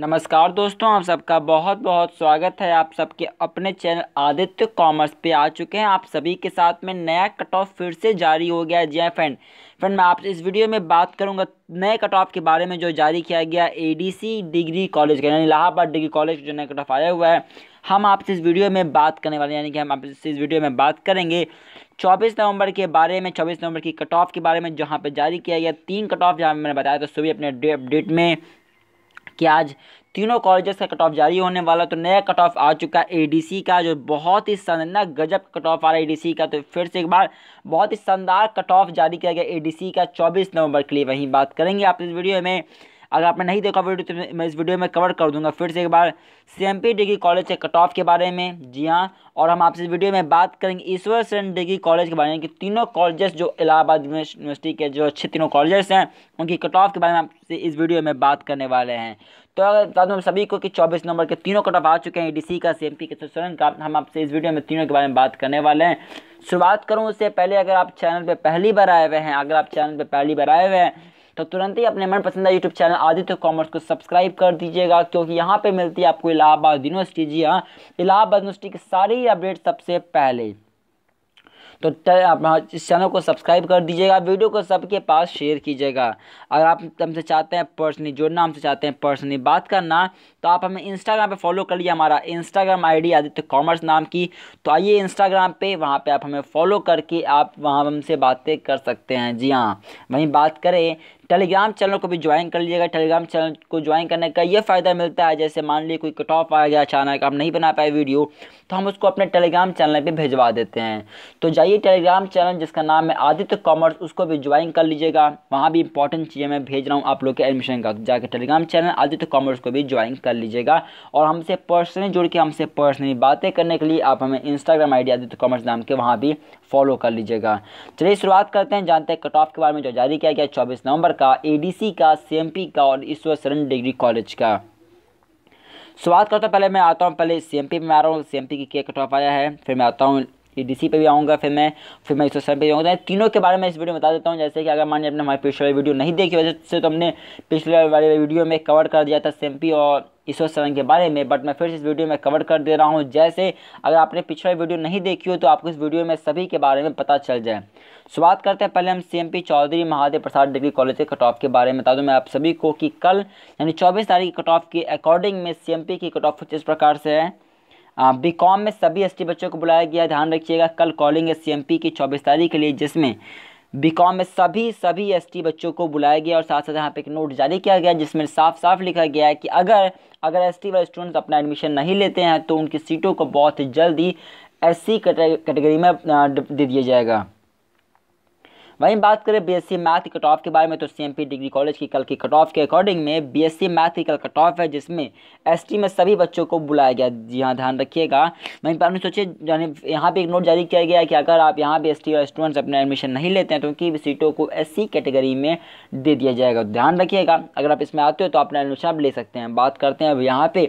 नमस्कार दोस्तों आप सबका बहुत बहुत स्वागत है आप सबके अपने चैनल आदित्य कॉमर्स पे आ चुके हैं आप सभी के साथ में नया कट ऑफ फिर से जारी हो गया है जी फ्रेंड हाँ, फ्रेंड मैं आपसे इस वीडियो में बात करूंगा नए कट ऑफ के बारे में जो जारी किया गया एडीसी डिग्री कॉलेज का यानी इलाहाबाद डिग्री कॉलेज का जो नया कट ऑफ आया हुआ है हम आपसे इस वीडियो में बात करने वाले यानी कि हम आपसे इस वीडियो में बात करेंगे 24 नवंबर के बारे में 24 नवंबर की कट ऑफ के बारे में जहाँ पे जारी किया गया तीन कट ऑफ जहाँ मैंने बताया था सभी अपने अपडेट में कि आज तीनों कॉलेजेस का कट ऑफ जारी होने वाला तो नया कट ऑफ आ चुका है एडीसी का जो बहुत ही शानदार गजब कट ऑफ आ रहा है एडीसी का तो फिर से एक बार बहुत ही शानदार कट ऑफ जारी किया गया एडीसी का 24 नवंबर के लिए वहीं बात करेंगे आप इस वीडियो में अगर आपने नहीं देखा वीडियो तो मैं इस वीडियो में कवर कर दूंगा फिर से एक बार सी डिग्री कॉलेज के कट ऑफ के बारे में जी हाँ और हम आपसे इस वीडियो में बात करेंगे ईश्वर सेन डिग्री कॉलेज के बारे में कि तीनों कॉलेजेस जो इलाहाबाद यूनिवर्सिटी के जो अच्छे तीनों कॉलेजेस हैं उनकी कट ऑफ के बारे में आपसे इस वीडियो में बात करने वाले हैं तो अगर बता दूँ सभी को कि 24 नंबर के तीनों कट ऑफ आ चुके हैं डी e का सी के तो सेशन का हम आपसे इस वीडियो में तीनों के बारे में बात करने वाले हैं शुरुआत करूँ उससे पहले अगर आप चैनल पर पहली बार आए हुए हैं अगर आप चैनल पर पहली बार आए हुए हैं तो तुरंत ही अपने मनपसंद यूट्यूब चैनल आदित्य कॉमर्स को सब्सक्राइब कर दीजिएगा क्योंकि यहाँ पर मिलती है आपको इलाहाबाद यूनिवर्सिटी जी हाँ इलाहाबाद यूनिवर्सिटी की सारी अपडेट सबसे पहले तो आप इस चैनल को सब्सक्राइब कर दीजिएगा वीडियो को सबके पास शेयर कीजिएगा अगर आप हमसे चाहते हैं पर्सनली जुड़ना हमसे चाहते हैं पर्सनली बात करना तो आप हमें इंस्टाग्राम पे फॉलो कर लिया हमारा इंस्टाग्राम आईडी आदित्य कॉमर्स नाम की तो आइए इंस्टाग्राम पे वहाँ पे आप हमें फॉलो करके आप वहाँ हमसे बातें कर सकते हैं जी हाँ वहीं बात करें टेलीग्राम चैनल को भी ज्वाइन कर लीजिएगा टेलीग्राम चैनल को ज्वाइन करने का ये फ़ायदा मिलता है जैसे मान लीजिए कोई कटॉप आ गया अचानक आप नहीं बना पाए वीडियो तो हम उसको अपने टेलीग्राम चैनल पर भिजवा देते हैं तो जाइए टेलीग्राम चैनल जिसका नाम है आदित्य कॉमर्स उसको भी ज्वाइन कर लीजिएगा वहाँ भी इंपॉर्टेंट चीज़ें मैं भेज रहा हूँ आप लोग के एडमिशन का जाकर टेलीग्राम चैनल आदित्य कॉमर्स को भी ज्वाइन कर लीजिएगा और हमसे पर्सनली जुड़ के हमसे पर्सनली बातें करने के लिए आप हमें Instagram I D Aditya commerce नाम के वहाँ भी फॉलो कर लीजिएगा चलिए शुरुआत करते हैं जानते हैं कट ऑफ के बारे में जो जारी किया गया चौबीस नवंबर का एडीसी का सीएमपी का और ईश्वर शरण डिग्री कॉलेज का शुरुआत करता हूँ पहले मैं आता हूँ पहले सी में आ रहा हूँ सी एम पी की क्या कट ऑफ आया है फिर मैं आता हूँ ईडीसी पे भी आऊँगा फिर मैं फिर मैं एक सर पर पे आऊँगा तो तीनों के बारे में इस वीडियो में बता देता हूँ जैसे कि अगर मान लिया हमारी पिछले वीडियो नहीं देखी वजह से तो हमने पिछले वाले वीडियो में कवर कर दिया था सेम और ईश्वर सेवन के बारे में बट मैं फिर इस वीडियो में कवर कर दे रहा हूँ जैसे अगर आपने पिछला वीडियो नहीं देखी हो तो आपको इस वीडियो में सभी के बारे में पता चल जाए शुरुआत करते हैं पहले हम CMP Chaudhary Mahadev Prasad degree college के कट ऑफ के बारे में बता दूं मैं आप सभी को कि कल यानी 24 तारीख की कट ऑफ के अकॉर्डिंग में पी की कट ऑफ कुछ इस प्रकार से है बी कॉम में सभी एस बच्चों को बुलाया गया ध्यान रखिएगा कल कॉलिंग एस की चौबीस तारीख के लिए जिसमें बी कॉम में सभी सभी एस बच्चों को बुलाया गया और साथ साथ यहाँ पे एक नोट जारी किया गया जिसमें साफ साफ लिखा गया है कि अगर अगर टी वाले स्टूडेंट्स अपना एडमिशन नहीं लेते हैं तो उनकी सीटों को बहुत जल्दी एस सी कैटेगरी में दे दिया जाएगा वहीं बात करें बीएससी मैथ कट ऑफ के बारे में तो सीएमपी डिग्री कॉलेज की कल की कट ऑफ के अकॉर्डिंग में बीएससी मैथ की कल कट ऑफ है जिसमें एसटी में सभी बच्चों को बुलाया गया जी हाँ ध्यान रखिएगा वहीं पर सोचिए यानी यहाँ पे एक नोट जारी किया गया कि अगर आप यहाँ भी एस और स्टूडेंट्स अपना एडमिशन नहीं लेते हैं तो उनकी सीटों को एस कैटेगरी में दे दिया जाएगा ध्यान रखिएगा अगर आप इसमें आते हो तो अपना एडमिशन आप ले सकते हैं बात करते हैं अब यहाँ पर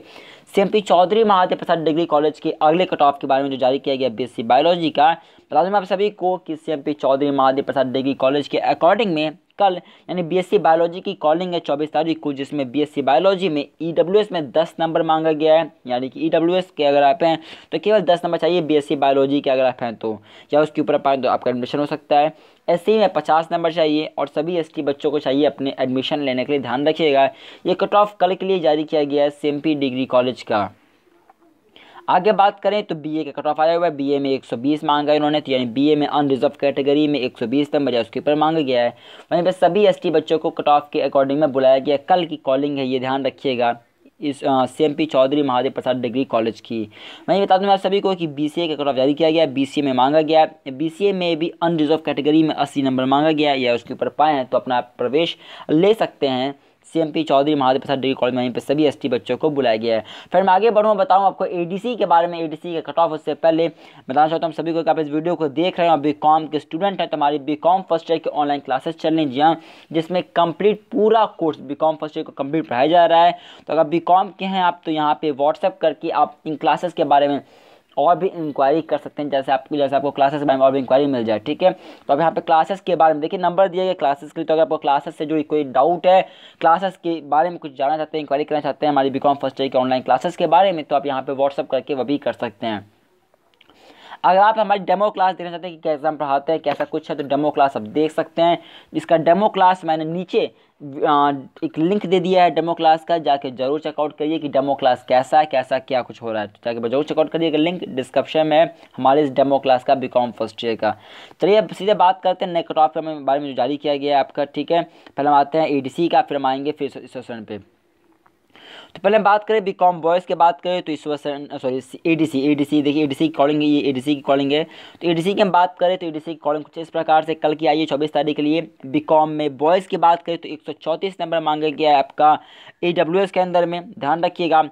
CMP Chaudhary Mahadev Prasad degree college के अगले कट ऑफ के बारे में जो जारी किया गया बीएससी बायोलॉजी का बता दूँ आप सभी को कि CMP Chaudhary Mahadev Prasad degree college के अकॉर्डिंग में कल यानी बीएससी बायोलॉजी की कॉलिंग है चौबीस तारीख को जिसमें बीएससी बायोलॉजी में ईडब्ल्यूएस e में दस नंबर मांगा गया है यानी कि ईडब्ल्यूएस e के अगर आप हैं तो केवल दस नंबर चाहिए बीएससी बायोलॉजी के अगर आप हैं तो या उसके ऊपर आप तो आपका एडमिशन हो सकता है एस e में पचास नंबर चाहिए और सभी एस बच्चों को चाहिए अपने एडमिशन लेने के लिए ध्यान रखिएगा ये कट ऑफ कल के लिए जारी किया गया है सी डिग्री कॉलेज का आगे बात करें तो बीए का कट ऑफ आया हुआ है बीए में 120 मांगा इन्होंने तो यानी बीए में अनरिजर्व कैटेगरी में 120 नंबर या उसके ऊपर मांगा गया है वहीं पर सभी एस बच्चों को कट ऑफ के अकॉर्डिंग में बुलाया गया कल की कॉलिंग है ये ध्यान रखिएगा इस C M P Chaudhary Mahadev Prasad degree college की मैं बता दूँ आप सभी को कि बी सी ए का कट ऑफ जारी किया गया बी सी ए में मांगा गया बी सी ए में भी अनरिजर्व कैटेगरी में अस्सी नंबर मांगा गया या उसके ऊपर पाए हैं तो अपना प्रवेश ले सकते हैं CMP Chaudhary Mahadev Prasad degree college में पर सभी एसटी बच्चों को बुलाया गया है फिर मैं आगे बढ़ूँ बताऊँ आपको एडीसी के बारे में एडीसी का कट ऑफ उससे पहले बताना चाहता हूँ सभी को आप इस वीडियो को देख रहे हो बी कॉम के स्टूडेंट हैं तुम्हारी बी कॉम फर्स्ट ईयर की ऑनलाइन क्लासेस चल रही जी हाँ जिसमें कंप्लीट पूरा course B com first year को कंप्लीट पढ़ाया जा रहा है तो अगर बी कॉम के हैं आप तो यहाँ पर व्हाट्सएप करके आप इन क्लासेस के बारे में और भी इंक्वायरी कर सकते हैं जैसे आपको जैसे आपको क्लासेस के बारे में और भी इंक्वायरी मिल जाए ठीक है तो अब यहाँ पे क्लासेस के बारे में देखिए नंबर दिया गया क्लासेस के लिए तो अगर आपको क्लासेस से जो कोई डाउट है क्लासेस के बारे में कुछ जानना चाहते हैं इंक्वायरी करना चाहते हैं हमारी बी कॉम फर्स्ट ईयर के ऑनलाइन क्लासेस के बारे में तो आप यहाँ पर व्हाट्सअप करके वो भी कर सकते हैं अगर आप हमारी डेमो क्लास देखना चाहते हैं कि कैसे हम पढ़ाते हैं कैसा कुछ है तो डेमो क्लास आप देख सकते हैं इसका डेमो क्लास मैंने नीचे एक लिंक दे दिया है डेमो क्लास का जाके जरूर चेकआउट करिए कि डेमो क्लास कैसा है कैसा क्या कुछ हो रहा है जाके जरूर चेकआउट करिएगा लिंक डिस्क्रिप्शन में हमारे इस डेमो क्लास का बी कॉम फर्स्ट ईयर का चलिए अब सीधे बात करते हैं नए के बारे में जो जारी किया गया है आपका ठीक है पहले हम आते हैं ए डी सी का फिर हम आएंगे फिर इस पे तो पहले हम बात करें बी कॉम बॉयज़ की बात करें तो इस शरण sorry A D C A D C देखिए ए डी सी की कॉलिंग ये ए डी सी की कॉलिंग है तो ए डी सी की हम बात करें तो ए डी सी की कॉलिंग कुछ इस प्रकार से कल की आई है चौबीस तारीख के लिए बी कॉम में बॉयज़ की बात करें तो एक सौ चौंतीस नंबर मांगा गया है आपका ए डब्ल्यू एस के अंदर में ध्यान रखिएगा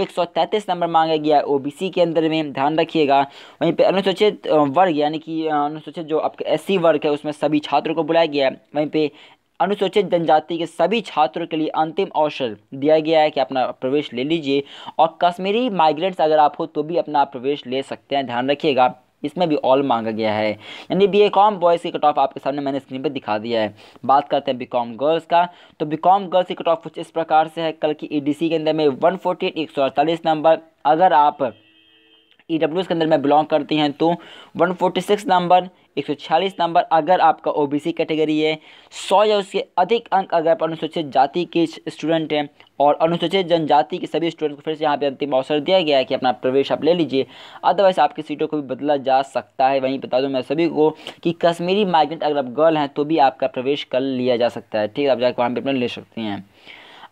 एक सौ तैंतीस नंबर मांगा गया है ओ बी सी के अंदर में ध्यान रखिएगा वहीं पर अनुसूचित वर्ग यानी कि अनुसूचित जो आपका एस सी वर्ग है उसमें सभी छात्रों को बुलाया गया है वहीं पर अनुसूचित जनजाति के सभी छात्रों के लिए अंतिम अवसर दिया गया है कि अपना प्रवेश ले लीजिए और कश्मीरी माइग्रेंट्स अगर आप हो तो भी अपना प्रवेश ले सकते हैं ध्यान रखिएगा इसमें भी ऑल मांगा गया है यानी बी ए कॉम बॉयज़ की कट ऑफ आपके सामने मैंने स्क्रीन पर दिखा दिया है बात करते हैं बी कॉम गर्ल्स का तो बी कॉम गर्ल्स की कट ऑफ कुछ इस प्रकार से है कल की ई e के अंदर में वन फोर्टी नंबर अगर आप ई e डब्ल्यू के अंदर में बिलोंग करती हैं तो वन फोर्टी सिक्स नंबर एक सौ छियालीस नंबर अगर आपका ओ बी सी कैटेगरी है सौ या उसके अधिक अंक अगर आप अनुसूचित जाति के स्टूडेंट हैं और अनुसूचित जनजाति के सभी स्टूडेंट को फिर से यहाँ पे अंतिम अवसर दिया गया है कि अपना प्रवेश आप ले लीजिए अदरवाइज आपकी सीटों को भी बदला जा सकता है वहीं बता दूँ मैं सभी को कि कश्मीरी माइग्रेंट अगर आप गर्ल हैं तो भी आपका प्रवेश कर लिया जा सकता है ठीक है आप जाकर वहाँ पर अपना ले सकती हैं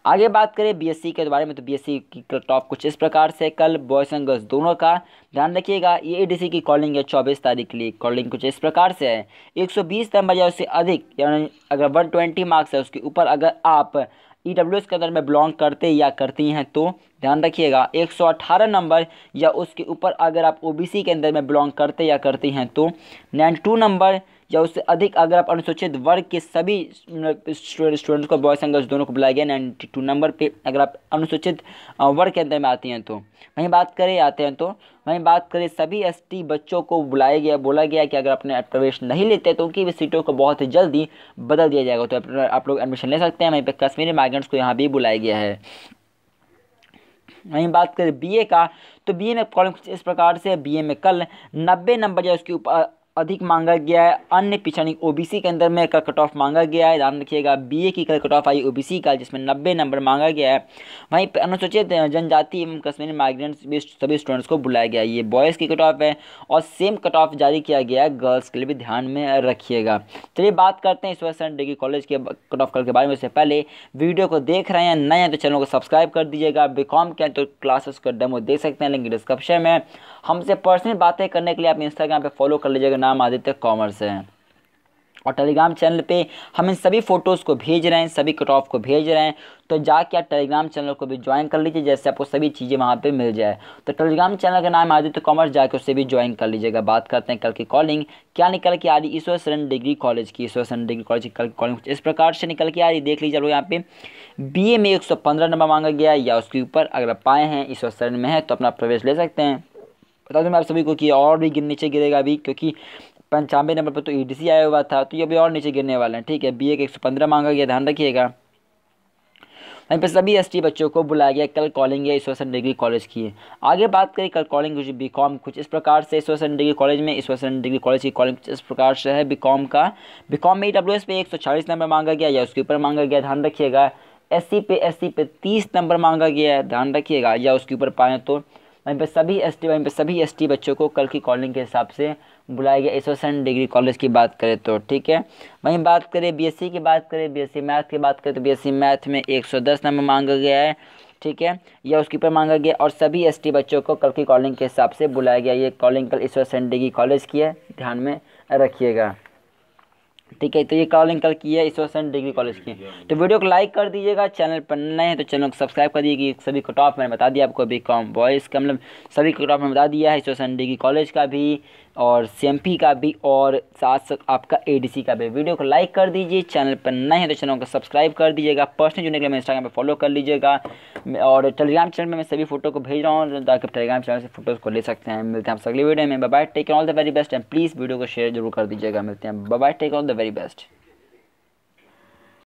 आगे बात करें बीएससी के बारे में तो बीएससी की टॉप कुछ इस प्रकार से कल बॉयस एंड गर्ल्स दोनों का ध्यान रखिएगा ईएडीसी की कॉलिंग है चौबीस तारीख के लिए कॉलिंग कुछ इस प्रकार से है 120 नंबर या उससे अधिक यानी अगर वन मार्क्स है उसके ऊपर अगर आप ई डब्ल्यू एस के अंदर में बिलोंग करते या करती हैं तो ध्यान रखिएगा 118 नंबर या उसके ऊपर अगर आप ओबीसी के अंदर में बिलोंग करते या करती हैं तो 92 नंबर या उससे अधिक अगर आप अनुसूचित वर्ग के सभी स्टूडेंट्स को बॉयस एंड गर्ल्स दोनों को बुलाया गया नाइन्टी टू नंबर पे अगर आप अनुसूचित वर्ग के अंदर में आते हैं तो वहीं बात करें आते हैं तो वहीं बात करें सभी टी बच्चों को बुलाया गया बोला गया कि अगर अपने प्रवेश नहीं लेते तो उनकी भी सीटों को बहुत जल्दी बदल दिया जाएगा तो आप लोग एडमिशन ले सकते हैं वहीं पर कश्मीरी माइग्रेंट्स को यहाँ भी बुलाया गया है वहीं बात करें बीए का तो बीए में प्रॉब्लम इस प्रकार से बीए में कल नब्बे नंबर या उसके ऊपर अधिक मांगा गया है अन्य पिछड़ी ओबीसी के अंदर में कट ऑफ मांगा गया है ध्यान रखिएगा बीए की कट ऑफ आई ओबीसी का जिसमें नब्बे नंबर मांगा गया है वहीं अनुसूचित जनजाति एवं कश्मीरी माइग्रेंट्स भी सभी स्टूडेंट्स को बुलाया गया है ये बॉयज़ की कट ऑफ है और सेम कट ऑफ जारी किया गया है गर्ल्स के लिए भी ध्यान में रखिएगा चलिए बात करते हैं इस वर्ष डिग्री कॉलेज के कट ऑफ कल के बारे में उससे पहले वीडियो को देख रहे हैं नए हैं तो चैनल को सब्सक्राइब कर दीजिएगा बी कॉम के तो क्लासेस का डेमो देख सकते हैं लिंक डिस्क्रिप्शन में हमसे पर्सनल बातें करने के लिए आप इंस्टाग्राम पर फॉलो कर लीजिएगा नाम आदित्य कॉमर्स है और टेलीग्राम चैनल पे हम इन सभी फ़ोटोज़ को भेज रहे हैं सभी कट ऑफ को भेज रहे हैं तो जाके आप टेलीग्राम चैनल को भी ज्वाइन कर लीजिए जैसे आपको सभी चीज़ें वहाँ पे मिल जाए तो टेलीग्राम चैनल का नाम आदित्य कॉमर्स जाके उसे भी ज्वाइन कर लीजिएगा बात करते हैं कल की कॉलिंग क्या निकल के आ रही ईश्वर शरण डिग्री कॉलेज की ईश्वर शरण डिग्री कॉलेज कल की कॉलिंग इस प्रकार से निकल के आ रही देख लीजिए लोग यहाँ पे बी में एक नंबर मांगा गया या उसके ऊपर अगर पाए हैं ईश्वर शरण में है तो अपना प्रवेश ले सकते हैं बता दूँ मैं आप सभी को कि और भी नीचे गिरेगा अभी क्योंकि पंचानवे नंबर पर तो ई e आया हुआ था तो ये अभी और नीचे गिरने वाला है ठीक है बी ए का एक सौ पंद्रह मांगा गया ध्यान रखिएगा वहीं पर सभी एसटी बच्चों को बुलाया गया कल कॉलिंग या ईश्वरसन डिग्री कॉलेज की है आगे बात करें कल कॉलिंग कुछ बी कॉम कुछ इस प्रकार से ईश्वरसन डिग्री कॉलेज में ईश्वरसन डिग्री कॉलेज की कॉलिंग कुछ इस प्रकार से है बी कॉम का बी कॉम में ई डब्ल्यू एस पे एक सौ चालीस नंबर मांगा गया या उसके ऊपर मांगा गया ध्यान रखिएगा एस सी पे एस सी पे तीस नंबर मांगा गया है ध्यान रखिएगा या उसके ऊपर पाएँ तो वहीं पर सभी एस टी वहीं पर सभी एस टी बच्चों को कल की कॉलिंग के हिसाब से बुलाया गया एसोसन डिग्री कॉलेज की बात करें तो ठीक है वहीं बात करें बीएससी की बात करें बीएससी मैथ की बात करें तो बीएससी मैथ में 110 नंबर मांगा गया है ठीक है या उसके ऊपर मांगा गया और सभी टी बच्चों को कल की कॉलिंग के हिसाब से बुलाया गया ये कॉलिंग कल ईश्वर सेन डिग्री कॉलेज की है ध्यान में रखिएगा ठीक है तो ये कॉलिंग कल की है ईश्वर सेन डिग्री कॉलेज की तो वीडियो को लाइक कर दीजिएगा चैनल पर नए हैं तो चैनल को सब्सक्राइब कर दीजिए सभी को टॉप मैंने बता दिया आपको बी कॉम बॉयज़ का मतलब सभी को टॉप मैंने बता दिया है ईश्वर सेन डिग्री कॉलेज का भी और सी का भी और साथ साथ आपका ए का भी वीडियो को लाइक कर दीजिए चैनल पर नए हैं तो चैनल को सब्सक्राइब कर दीजिएगा पर्सनल जुड़ने के लिए मैं इंस्टाग्राम पर फॉलो कर लीजिएगा और टेलीग्राम चैनल में मैं सभी फोटो को भेज रहा हूँ ताकि टेलीग्राम चैनल से फोटोज़ को ले सकते हैं मिलते हैं आप अगली वीडियो में bye take all the very best and please video को शेयर जरूर कर दीजिएगा मिलते हैं bye take all the very best